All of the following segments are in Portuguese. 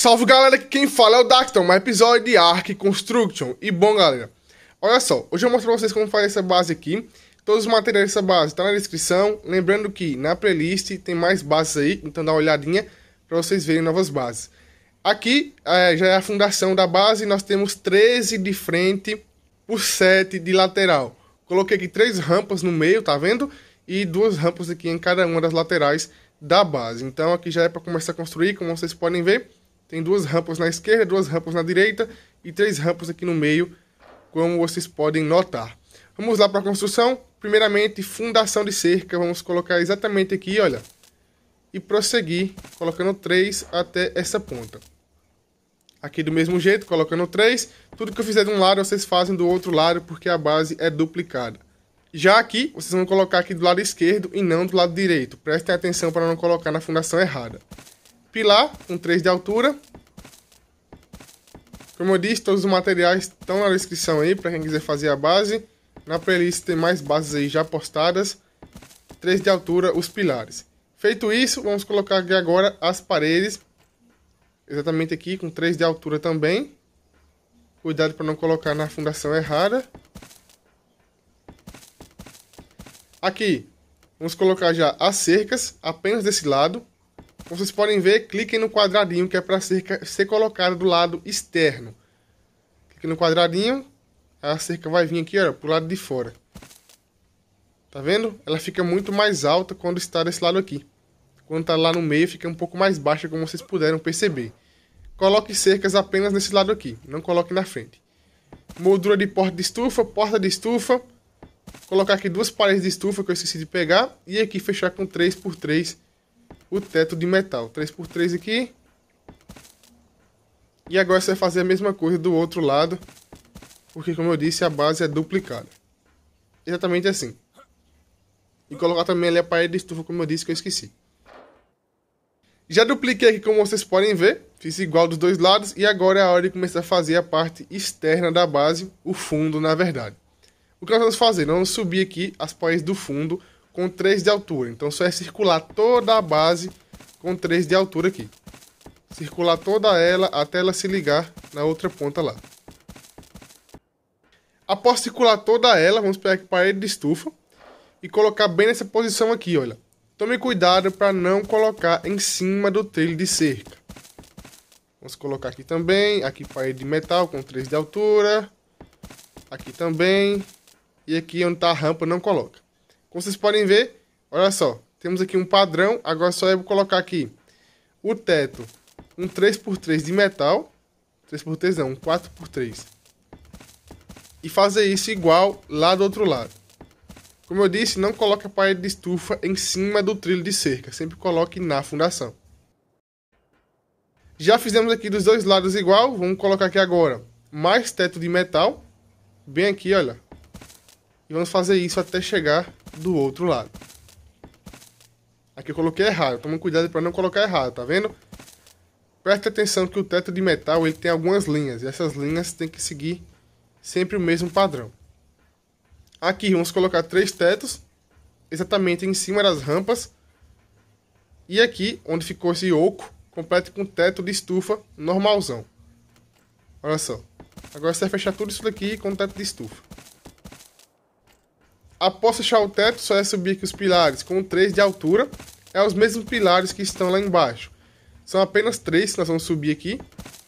Salve galera, quem fala é o Dacton, um episódio de Ark Construction. E bom galera, olha só, hoje eu mostro pra vocês como fazer essa base aqui. Todos os materiais dessa base tá na descrição. Lembrando que na playlist tem mais bases aí, então dá uma olhadinha para vocês verem novas bases. Aqui é, já é a fundação da base, nós temos 13 de frente por 7 de lateral. Coloquei aqui três rampas no meio, tá vendo? E duas rampas aqui em cada uma das laterais da base. Então aqui já é para começar a construir, como vocês podem ver. Tem duas rampas na esquerda, duas rampas na direita e três rampas aqui no meio, como vocês podem notar. Vamos lá para a construção. Primeiramente, fundação de cerca. Vamos colocar exatamente aqui, olha. E prosseguir, colocando três até essa ponta. Aqui do mesmo jeito, colocando três. Tudo que eu fizer de um lado, vocês fazem do outro lado, porque a base é duplicada. Já aqui, vocês vão colocar aqui do lado esquerdo e não do lado direito. Prestem atenção para não colocar na fundação errada pilar, com 3 de altura. Como eu disse, todos os materiais estão na descrição aí, para quem quiser fazer a base. Na playlist tem mais bases aí já postadas. 3 de altura, os pilares. Feito isso, vamos colocar aqui agora as paredes. Exatamente aqui, com 3 de altura também. Cuidado para não colocar na fundação errada. Aqui, vamos colocar já as cercas, apenas desse lado. Como vocês podem ver, cliquem no quadradinho que é para ser, ser colocado do lado externo. clique no quadradinho, a cerca vai vir aqui, ó, o lado de fora. Tá vendo? Ela fica muito mais alta quando está desse lado aqui. Quando está lá no meio, fica um pouco mais baixa, como vocês puderam perceber. Coloque cercas apenas nesse lado aqui, não coloque na frente. Moldura de porta de estufa, porta de estufa. Colocar aqui duas paredes de estufa que eu esqueci de pegar. E aqui fechar com 3x3 o teto de metal. 3x3 aqui. E agora você vai fazer a mesma coisa do outro lado. Porque, como eu disse, a base é duplicada. Exatamente assim. E colocar também ali a parede de estufa, como eu disse, que eu esqueci. Já dupliquei aqui, como vocês podem ver. Fiz igual dos dois lados. E agora é a hora de começar a fazer a parte externa da base. O fundo, na verdade. O que nós vamos fazer? Nós vamos subir aqui as paredes do fundo com 3 de altura. Então só é circular toda a base com 3 de altura aqui. Circular toda ela até ela se ligar na outra ponta lá. Após circular toda ela, vamos pegar aqui parede de estufa e colocar bem nessa posição aqui, olha. Tome cuidado para não colocar em cima do trilho de cerca. Vamos colocar aqui também, aqui parede de metal com 3 de altura. Aqui também. E aqui onde está a rampa não coloca. Como vocês podem ver, olha só, temos aqui um padrão, agora só eu vou colocar aqui o teto, um 3x3 de metal, 3x3 não, um 4x3. E fazer isso igual lá do outro lado. Como eu disse, não coloque a parede de estufa em cima do trilho de cerca, sempre coloque na fundação. Já fizemos aqui dos dois lados igual, vamos colocar aqui agora mais teto de metal, bem aqui, olha. E vamos fazer isso até chegar do outro lado. Aqui eu coloquei errado, toma cuidado para não colocar errado, tá vendo? Presta atenção que o teto de metal ele tem algumas linhas, e essas linhas tem que seguir sempre o mesmo padrão. Aqui vamos colocar três tetos, exatamente em cima das rampas. E aqui, onde ficou esse oco, complete com teto de estufa normalzão. Olha só. Agora você vai fechar tudo isso daqui com teto de estufa. Após fechar o teto, só é subir que os pilares com 3 de altura é os mesmos pilares que estão lá embaixo. São apenas 3 nós vamos subir aqui.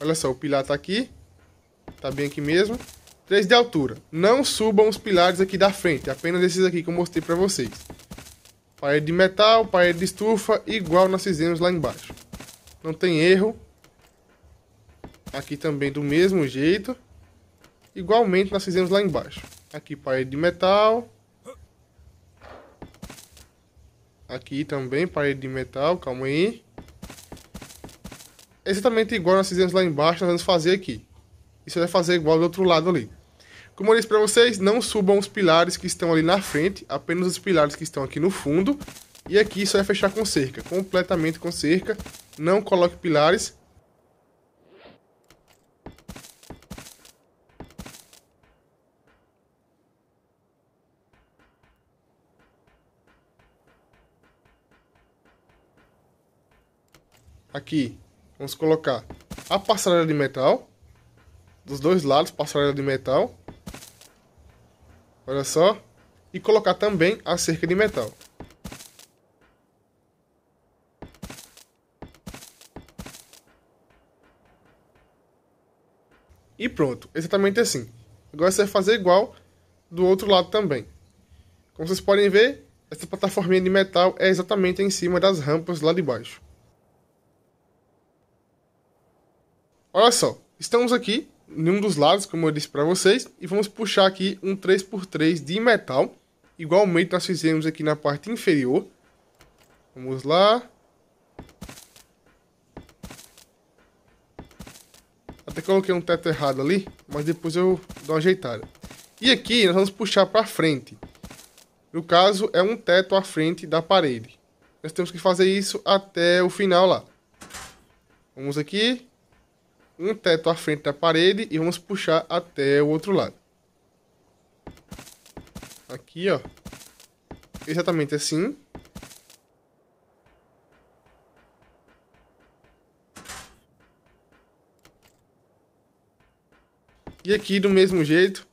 Olha só, o pilar está aqui. Está bem aqui mesmo. 3 de altura. Não subam os pilares aqui da frente, apenas esses aqui que eu mostrei para vocês. Parede de metal, parede de estufa, igual nós fizemos lá embaixo. Não tem erro. Aqui também do mesmo jeito. Igualmente nós fizemos lá embaixo. Aqui parede de metal, Aqui também, parede de metal, calma aí. É exatamente igual nós fizemos lá embaixo, nós vamos fazer aqui. isso vai fazer igual do outro lado ali. Como eu disse para vocês, não subam os pilares que estão ali na frente, apenas os pilares que estão aqui no fundo. E aqui só vai é fechar com cerca, completamente com cerca. Não coloque pilares, aqui, vamos colocar a passarela de metal. Dos dois lados, passarela de metal. Olha só. E colocar também a cerca de metal. E pronto, exatamente assim. Agora você vai fazer igual do outro lado também. Como vocês podem ver, essa plataforma de metal é exatamente em cima das rampas lá de baixo. Olha só, estamos aqui em um dos lados, como eu disse para vocês, e vamos puxar aqui um 3x3 de metal, igualmente nós fizemos aqui na parte inferior. Vamos lá. Até coloquei um teto errado ali, mas depois eu dou uma ajeitada. E aqui nós vamos puxar para frente. No caso, é um teto à frente da parede. Nós temos que fazer isso até o final lá. Vamos aqui um teto à frente da parede e vamos puxar até o outro lado. Aqui, ó. Exatamente assim. E aqui do mesmo jeito,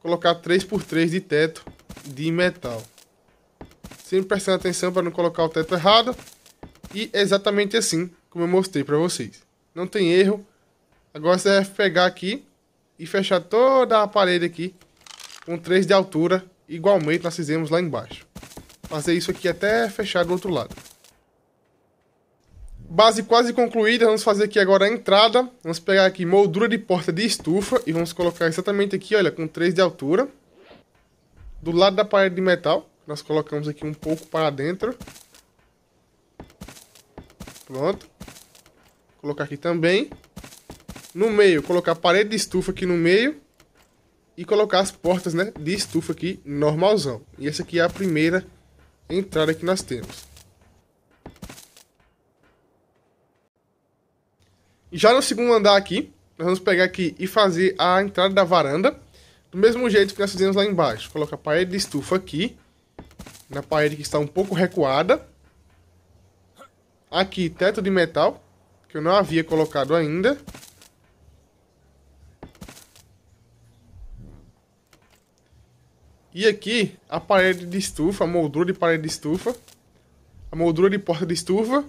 colocar 3x3 de teto de metal. Sempre prestando atenção para não colocar o teto errado. E exatamente assim como eu mostrei para vocês. Não tem erro, Agora você vai pegar aqui e fechar toda a parede aqui com 3 de altura, igualmente nós fizemos lá embaixo. Fazer isso aqui até fechar do outro lado. Base quase concluída, vamos fazer aqui agora a entrada. Vamos pegar aqui moldura de porta de estufa e vamos colocar exatamente aqui, olha, com 3 de altura. Do lado da parede de metal, nós colocamos aqui um pouco para dentro. Pronto. Vou colocar aqui também. No meio, colocar a parede de estufa aqui no meio. E colocar as portas né, de estufa aqui normalzão. E essa aqui é a primeira entrada que nós temos. Já no segundo andar aqui, nós vamos pegar aqui e fazer a entrada da varanda. Do mesmo jeito que nós fizemos lá embaixo. Coloca a parede de estufa aqui. Na parede que está um pouco recuada. Aqui, teto de metal. Que eu não havia colocado ainda. E aqui, a parede de estufa, a moldura de parede de estufa, a moldura de porta de estufa,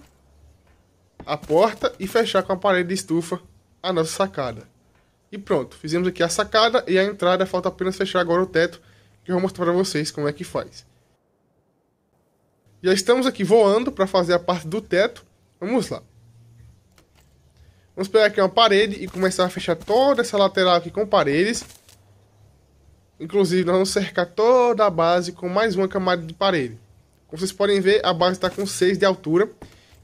a porta e fechar com a parede de estufa a nossa sacada. E pronto, fizemos aqui a sacada e a entrada, falta apenas fechar agora o teto, que eu vou mostrar para vocês como é que faz. Já estamos aqui voando para fazer a parte do teto. Vamos lá. Vamos pegar aqui uma parede e começar a fechar toda essa lateral aqui com paredes. Inclusive, nós vamos cercar toda a base com mais uma camada de parede. Como vocês podem ver, a base está com 6 de altura.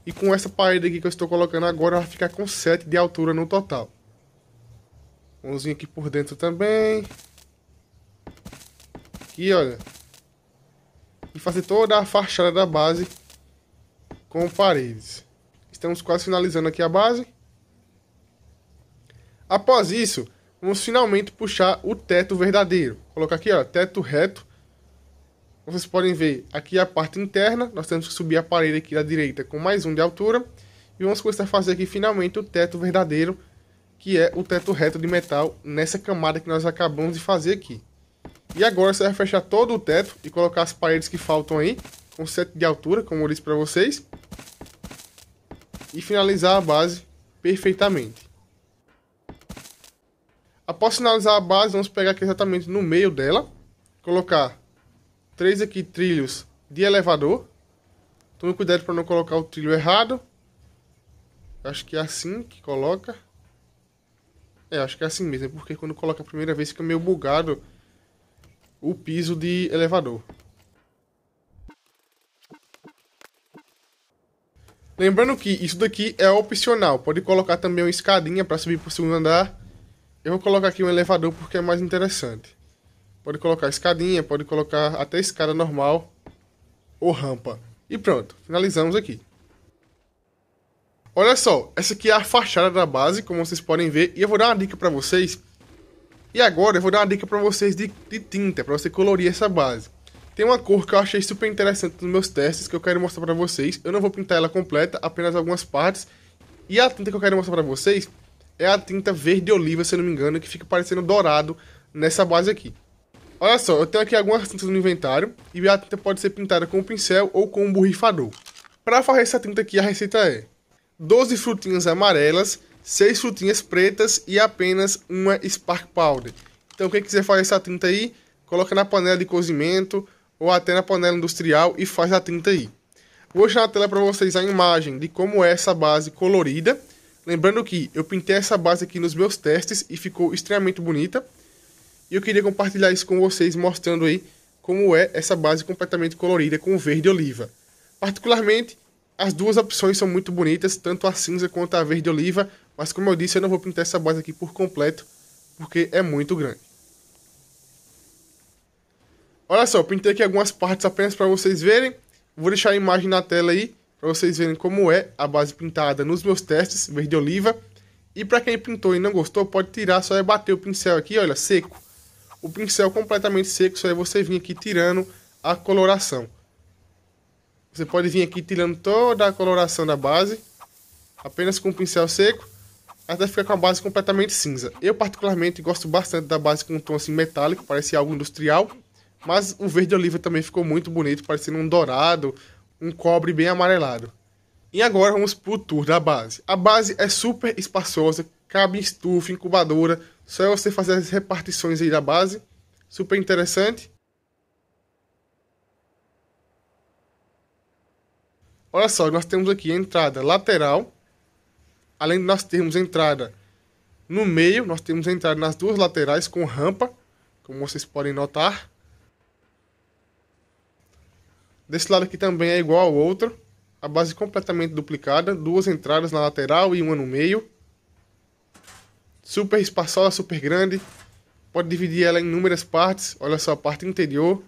E com essa parede aqui que eu estou colocando agora, ela vai ficar com 7 de altura no total. Vamos vir aqui por dentro também. Aqui, olha. E fazer toda a fachada da base com paredes. Estamos quase finalizando aqui a base. Após isso, vamos finalmente puxar o teto verdadeiro colocar aqui, ó, teto reto. Vocês podem ver aqui a parte interna, nós temos que subir a parede aqui da direita com mais um de altura. E vamos começar a fazer aqui finalmente o teto verdadeiro, que é o teto reto de metal nessa camada que nós acabamos de fazer aqui. E agora você vai fechar todo o teto e colocar as paredes que faltam aí, com sete de altura, como eu disse para vocês. E finalizar a base perfeitamente. Após sinalizar a base, vamos pegar aqui exatamente no meio dela. Colocar três aqui trilhos de elevador. Tome cuidado para não colocar o trilho errado. Acho que é assim que coloca. É, acho que é assim mesmo, porque quando coloca a primeira vez fica meio bugado o piso de elevador. Lembrando que isso daqui é opcional, pode colocar também uma escadinha para subir para o segundo andar eu vou colocar aqui um elevador porque é mais interessante. Pode colocar escadinha, pode colocar até escada normal ou rampa. E pronto, finalizamos aqui. Olha só, essa aqui é a fachada da base, como vocês podem ver, e eu vou dar uma dica para vocês. E agora eu vou dar uma dica para vocês de, de tinta, para você colorir essa base. Tem uma cor que eu achei super interessante nos meus testes, que eu quero mostrar para vocês. Eu não vou pintar ela completa, apenas algumas partes. E a tinta que eu quero mostrar para vocês é a tinta verde oliva, se eu não me engano, que fica parecendo dourado nessa base aqui. Olha só, eu tenho aqui algumas tintas no inventário e a tinta pode ser pintada com um pincel ou com um borrifador. Para fazer essa tinta aqui, a receita é 12 frutinhas amarelas, 6 frutinhas pretas e apenas uma Spark Powder. Então quem quiser fazer essa tinta aí, coloca na panela de cozimento ou até na panela industrial e faz a tinta aí. Vou deixar na tela para vocês a imagem de como é essa base colorida Lembrando que eu pintei essa base aqui nos meus testes e ficou extremamente bonita. E eu queria compartilhar isso com vocês, mostrando aí como é essa base completamente colorida com verde oliva. Particularmente, as duas opções são muito bonitas, tanto a cinza quanto a verde oliva, mas como eu disse, eu não vou pintar essa base aqui por completo, porque é muito grande. Olha só, pintei aqui algumas partes apenas para vocês verem. Vou deixar a imagem na tela aí para vocês verem como é a base pintada nos meus testes, verde oliva. E para quem pintou e não gostou, pode tirar, só é bater o pincel aqui, olha, seco. O pincel completamente seco, só é você vir aqui tirando a coloração. Você pode vir aqui tirando toda a coloração da base, apenas com o pincel seco, até ficar com a base completamente cinza. Eu particularmente gosto bastante da base com um tom assim metálico, parece algo industrial, mas o verde oliva também ficou muito bonito, parecendo um dourado, um cobre bem amarelado. E agora vamos pro tour da base. A base é super espaçosa, cabe estufa, incubadora, só é você fazer as repartições aí da base. Super interessante. Olha só, nós temos aqui entrada lateral. Além de nós termos entrada no meio, nós temos entrada nas duas laterais com rampa, como vocês podem notar. Desse lado aqui também é igual ao outro. A base completamente duplicada. Duas entradas na lateral e uma no meio. Super espaçosa, super grande. Pode dividir ela em inúmeras partes. Olha só a parte interior.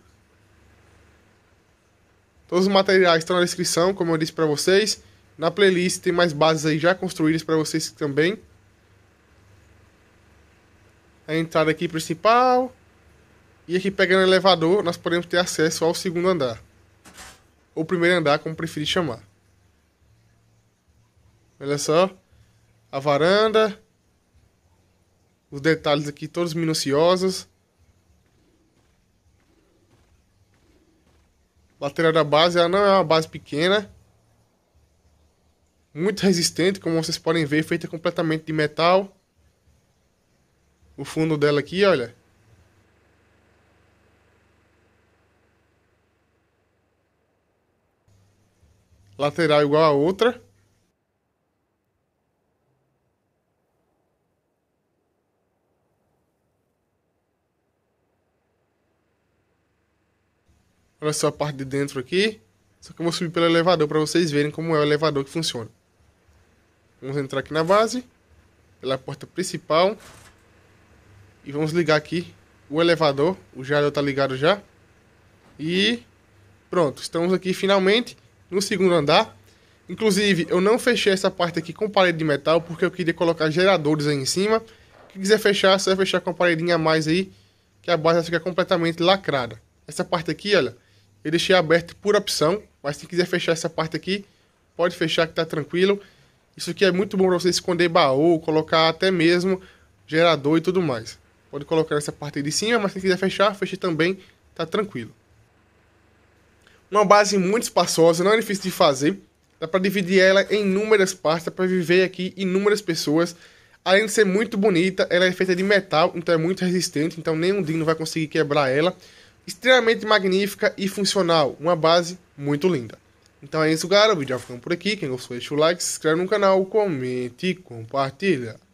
Todos os materiais estão na descrição, como eu disse para vocês. Na playlist tem mais bases aí já construídas para vocês também. A entrada aqui principal. E aqui pegando o elevador, nós podemos ter acesso ao segundo andar ou primeiro andar, como preferir chamar. Olha só, a varanda, os detalhes aqui todos minuciosos. Lateral da base, ela ah, não é uma base pequena, muito resistente, como vocês podem ver, feita completamente de metal. O fundo dela aqui, olha, lateral igual a outra. Olha só a parte de dentro aqui. Só que eu vou subir pelo elevador para vocês verem como é o elevador que funciona. Vamos entrar aqui na base. Pela porta principal. E vamos ligar aqui o elevador. O gerador está ligado já. E pronto, estamos aqui finalmente no segundo andar. Inclusive, eu não fechei essa parte aqui com parede de metal, porque eu queria colocar geradores aí em cima. Quem quiser fechar, é só vai fechar com a paredinha a mais aí, que a base fica completamente lacrada. Essa parte aqui, olha, eu deixei aberto por opção, mas se quiser fechar essa parte aqui, pode fechar que tá tranquilo. Isso aqui é muito bom para você esconder baú, colocar até mesmo gerador e tudo mais. Pode colocar essa parte de cima, mas se quiser fechar, feche também, tá tranquilo. Uma base muito espaçosa, não é difícil de fazer. Dá para dividir ela em inúmeras partes, dá para viver aqui inúmeras pessoas. Além de ser muito bonita, ela é feita de metal, então é muito resistente, então nenhum dino vai conseguir quebrar ela. Extremamente magnífica e funcional, uma base muito linda. Então é isso, galera. O vídeo já por aqui. Quem gostou, deixa o like, se inscreve no canal, comente e compartilha.